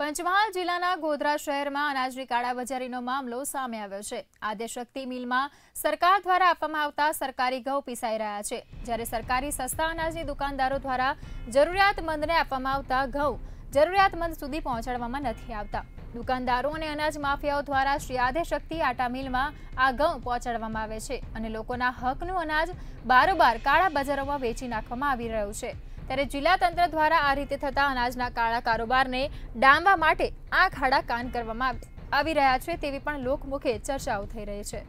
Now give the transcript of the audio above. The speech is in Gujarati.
પંચમહાલ જિલ્લાના ગોધરા શહેરમાં અનાજની કાળાબજારીનો મામલો સામે આવ્યો છે આદ્યશક્તિ મિલમાં સરકાર દ્વારા આપવામાં આવતા સરકારી ઘઉં પીસાઈ રહ્યા છે જ્યારે સરકારી સસ્તા અનાજની દુકાનદારો દ્વારા જરૂરિયાતમંદને આપવામાં આવતા ઘઉં જરૂરિયાતમંદ સુધી પહોંચાડવામાં નથી આવતા દુકાનદારો અને અનાજ માફિયાઓ દ્વારા શ્રી આદ્યશક્તિ આટા મિલમાં આ ઘઉં પહોંચાડવામાં આવે છે અને લોકોના હકનું અનાજ બારોબાર કાળા બજારોમાં વેચી નાખવામાં આવી રહ્યું છે ત્યારે જિલ્લા તંત્ર દ્વારા આ રીતે થતા અનાજના કાળા કારોબારને ડામવા માટે આ ખાડા કાન કરવામાં આવી રહ્યા છે તેવી પણ લોકમુખે ચર્ચાઓ થઈ રહી છે